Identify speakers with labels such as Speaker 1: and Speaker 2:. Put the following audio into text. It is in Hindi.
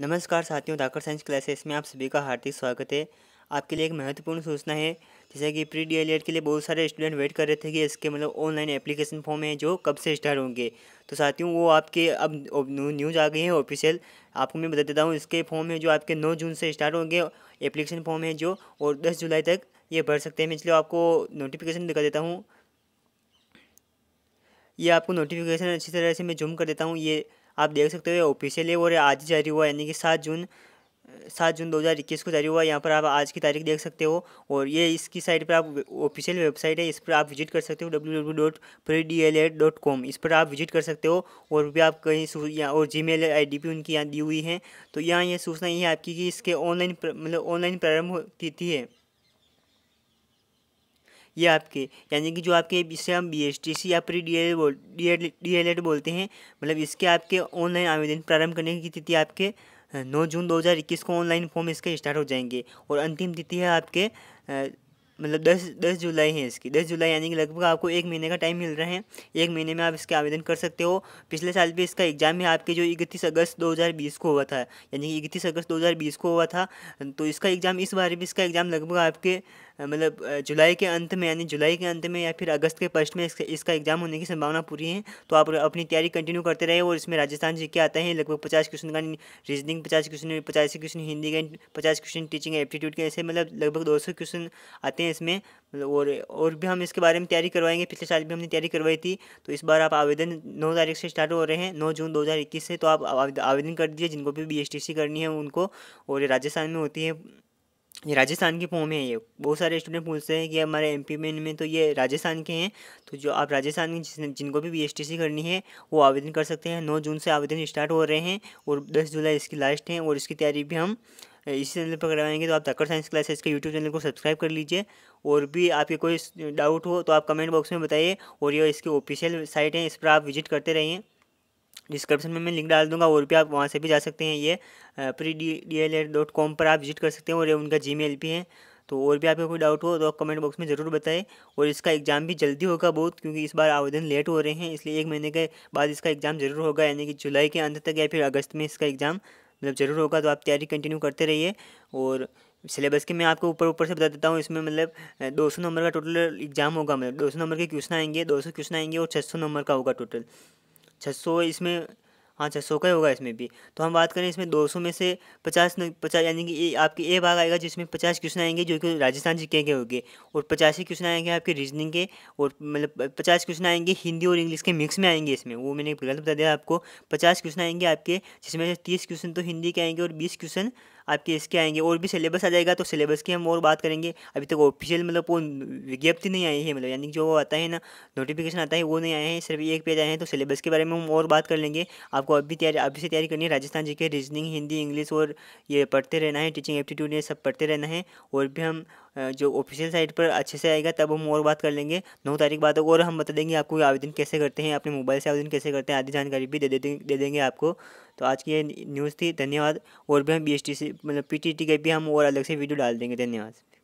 Speaker 1: नमस्कार साथियों डाकर साइंस क्लासेस में आप सभी का हार्दिक स्वागत है आपके लिए एक महत्वपूर्ण सूचना है जैसे कि प्री डी e के लिए बहुत सारे स्टूडेंट वेट कर रहे थे कि इसके मतलब ऑनलाइन एप्लीकेशन फॉर्म है जो कब से स्टार्ट होंगे तो साथियों वो आपके अब न्यूज़ आ गई है ऑफिशियल आपको मैं बता देता हूँ इसके फॉर्म है जो आपके नौ जून से स्टार्ट होंगे एप्लीकेशन फॉर्म है जो और दस जुलाई तक ये भर सकते हैं मैं इसलिए आपको नोटिफिकेशन दिखा देता हूँ ये आपको नोटिफिकेशन अच्छी तरह से मैं जूम कर देता हूँ ये आप देख सकते हो ऑफिशियली और आज जारी हुआ यानी कि सात जून सात जून 2021 को जारी हुआ यहाँ पर आप आज की तारीख देख सकते हो और ये इसकी साइट पर आप ऑफिशियल वेबसाइट है इस पर आप विजिट कर सकते हो डब्ल्यू इस पर आप विजिट कर सकते हो और भी आप कहीं या और जी मेल आई उनकी यहाँ दी हुई है तो यहाँ ये सूचना ये है आपकी कि इसके ऑनलाइन मतलब ऑनलाइन प्रारंभ तिथि है ये आपके यानी कि जो आपके इसे हम बी एस टी सी या फिर D El D El Ed बोलते हैं मतलब इसके आपके ऑनलाइन आवेदन प्रारंभ करने की तिथि आपके नौ जून दो हज़ार इक्कीस को ऑनलाइन फॉर्म इसके स्टार्ट हो जाएंगे और अंतिम तिथि है आपके मतलब दस दस जुलाई है इसकी दस जुलाई यानी कि लगभग आपको एक महीने का टाइम मिल रहा है एक महीने में आप इसके आवेदन कर सकते हो पिछले साल भी इसका एग्ज़ाम है आपके जो इकतीस अगस्त 2020 को हुआ था यानी कि इकतीस अगस्त 2020 को हुआ था तो इसका एग्ज़ाम इस बार भी इसका एग्ज़ाम लगभग आपके मतलब जुलाई के अंत में यानी जुलाई के अंत में या फिर अगस्त के फर्स्ट में इसका, एग्ज़ाम होने की संभावना पूरी है तो आप अपनी तैयारी कंटिन्यू करते रहे और इसमें राजस्थान जी के आते हैं लगभग पचास क्वेश्चन का रीजनिंग पचास क्वेश्चन पचास क्वेश्चन हिंदी के पचास क्वेश्चन टीचिंग एप्टीट्यूड के ऐसे मतलब लगभग दो सौ क्वेश्चन आते हैं इसमें मतलब और और भी हम इसके बारे में तैयारी करवाएंगे पिछले साल भी हमने तैयारी करवाई थी तो इस बार आप आवेदन नौ तारीख से स्टार्ट हो रहे हैं नौ जून दो हज़ार इक्कीस से तो आप आवेदन कर दीजिए जिनको भी बी करनी है उनको और राजस्थान में होती है ये राजस्थान की फॉर्म है ये बहुत सारे स्टूडेंट पूछते हैं कि हमारे एम पी में तो ये राजस्थान के हैं तो जो आप राजस्थान के जिनको भी बी करनी है वो आवेदन कर सकते हैं नौ जून से आवेदन स्टार्ट हो रहे हैं और दस जुलाई इसकी लास्ट है और इसकी तैयारी भी हम इसी चैनल पर करवाएंगे तो आप धक्कर साइंस क्लासेस के यूट्यूब चैनल को सब्सक्राइब कर लीजिए और भी आपके कोई डाउट हो तो आप कमेंट बॉक्स में बताइए और ये इसकी ऑफिशियल साइट है इस पर आप विजिट करते रहिए डिस्क्रिप्शन में मैं लिंक डाल दूंगा और भी आप वहाँ से भी जा सकते हैं ये pre D D El Ed dot com पर आप विजिट कर सकते हैं और ये उनका जी मेल भी है तो और भी आपको कोई डाउट हो तो आप कमेंट बॉक्स में ज़रूर बताएं और इसका एग्ज़ाम भी जल्दी होगा बहुत क्योंकि इस बार आवेदन लेट हो रहे हैं इसलिए एक महीने के बाद इसका एग्ज़ाम ज़रूर होगा यानी कि जुलाई के अंत तक या फिर अगस्त में इसका एग्ज़ाम मतलब ज़रूर होगा तो आप तैयारी कंटिन्यू करते रहिए और सिलेबस के मैं आपको ऊपर ऊपर से बता देता हूँ इसमें मतलब 200 नंबर का टोटल एग्ज़ाम होगा मतलब 200 नंबर के क्वेश्चन आएंगे 200 क्वेश्चन आएंगे और 600 नंबर का होगा टोटल छः सौ इसमें हाँ छः सौ का ही होगा इसमें भी तो हम बात करें इसमें दो सौ में से पचास पचास यानी कि आपके ए भाग आएगा जिसमें पचास क्वेश्चन आएंगे जो कि राजस्थान जी के होंगे और पचासी क्वेश्चन आएंगे आपके रीजनिंग के और मतलब पचास क्वेश्चन आएंगे हिंदी और इंग्लिश के मिक्स में आएंगे इसमें वो मैंने गलत बता दिया आपको पचास क्वेश्चन आएंगे आपके जिसमें से तीस क्वेश्चन तो हिंदी के आएंगे और बीस क्वेश्चन आपके इसके आएंगे और भी सिलेबस आ जाएगा तो सिलेबस की हम और बात करेंगे अभी तक तो ऑफिशियल मतलब वो विज्ञप्ति नहीं आई है मतलब यानी जो आता है ना नोटिफिकेशन आता है वो नहीं आए हैं सिर्फ एक पेज आए हैं तो सिलेबस के बारे में हम और बात कर लेंगे आपको अभी तैयारी अभी से तैयारी करनी है राजस्थान जी के रीजनिंग हिंदी इंग्लिश और ये पढ़ते रहना है टीचिंग एप्टीट्यूड ये सब पढ़ते रहना है और भी हम जो ऑफिशियल साइट पर अच्छे से आएगा तब हम और बात कर लेंगे नौ तारीख बाद और हम बता देंगे आपको आवेदन कैसे करते हैं अपने मोबाइल से आवेदन कैसे करते हैं आदि जानकारी भी दे दे दे देंगे आपको तो आज की ये न्यूज़ थी धन्यवाद और भी हम बी से मतलब पी के भी हम और अलग से वीडियो डाल देंगे धन्यवाद